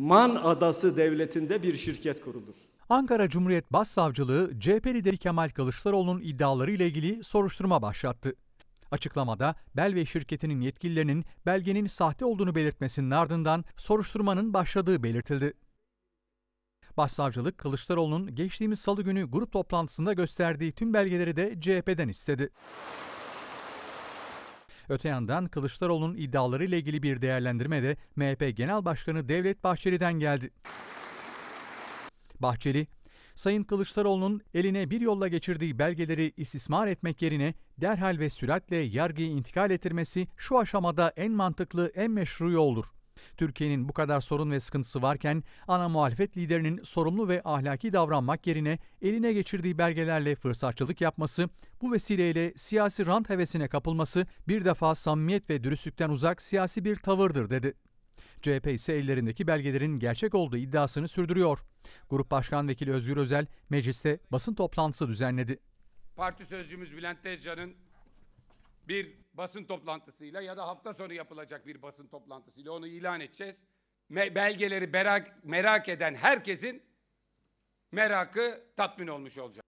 Man Adası Devleti'nde bir şirket kurulur. Ankara Cumhuriyet Başsavcılığı CHP lideri Kemal Kılıçdaroğlu'nun iddiaları ile ilgili soruşturma başlattı. Açıklamada Belve şirketinin yetkililerinin belgenin sahte olduğunu belirtmesinin ardından soruşturmanın başladığı belirtildi. Başsavcılık Kılıçdaroğlu'nun geçtiğimiz salı günü grup toplantısında gösterdiği tüm belgeleri de CHP'den istedi. Öte yandan Kılıçdaroğlu'nun iddiaları ile ilgili bir değerlendirme de MHP Genel Başkanı Devlet Bahçeli'den geldi. Bahçeli, Sayın Kılıçdaroğlu'nun eline bir yolla geçirdiği belgeleri istismar etmek yerine derhal ve süratle yargıyı intikal ettirmesi şu aşamada en mantıklı, en meşru yoldur. Türkiye'nin bu kadar sorun ve sıkıntısı varken ana muhalefet liderinin sorumlu ve ahlaki davranmak yerine eline geçirdiği belgelerle fırsatçılık yapması, bu vesileyle siyasi rant hevesine kapılması bir defa samimiyet ve dürüstlükten uzak siyasi bir tavırdır dedi. CHP ise ellerindeki belgelerin gerçek olduğu iddiasını sürdürüyor. Grup Başkan Vekili Özgür Özel mecliste basın toplantısı düzenledi. Parti sözcümüz Bülent Tezcan'ın bir basın toplantısıyla ya da hafta sonu yapılacak bir basın toplantısıyla onu ilan edeceğiz. Me belgeleri merak, merak eden herkesin merakı tatmin olmuş olacak.